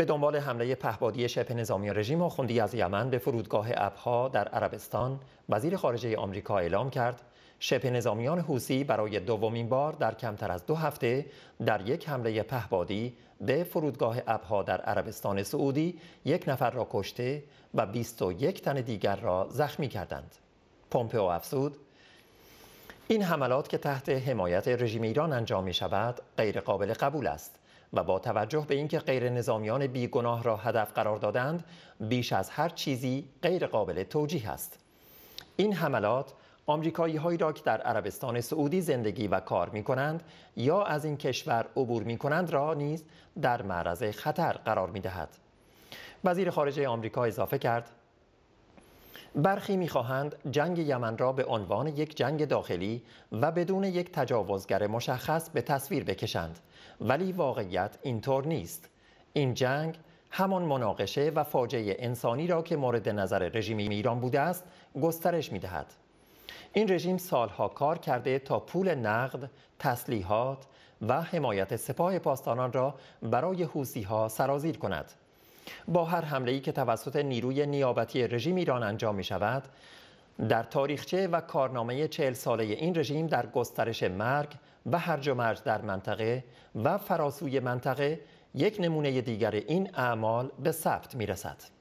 به دنبال حمله پهبادی شبه نظامی رژیم آخوندی از یمن به فرودگاه ابها در عربستان وزیر خارجه آمریکا اعلام کرد شبه نظامیان حوسی برای دومین بار در کمتر از دو هفته در یک حمله پهبادی به فرودگاه ابها در عربستان سعودی یک نفر را کشته و 21 تن دیگر را زخمی کردند. پومپئو افزود این حملات که تحت حمایت رژیم ایران انجام می شود غیر قابل قبول است و با توجه به اینکه غیر نظامیان بیگناه را هدف قرار دادند بیش از هر چیزی غیر قابل توجیه است این حملات آمریکایی هایی را که در عربستان سعودی زندگی و کار می کنند یا از این کشور عبور می کنند را نیز در معرض خطر قرار می دهد. وزیر خارجه آمریکا اضافه کرد برخی میخواهند جنگ یمن را به عنوان یک جنگ داخلی و بدون یک تجاوزگر مشخص به تصویر بکشند ولی واقعیت اینطور نیست این جنگ همان مناقشه و فاجعه انسانی را که مورد نظر رژیم ایران بوده است گسترش میدهد این رژیم سالها کار کرده تا پول نقد، تسلیحات و حمایت سپاه پاسداران را برای حوسی سرازیر کند. با هر حمله ای که توسط نیروی نیابتی رژیم ایران انجام می شود در تاریخچه و کارنامه چهل ساله این رژیم در گسترش مرگ و هرج و مرج در منطقه و فراسوی منطقه یک نمونه دیگر این اعمال به ثبت می رسد.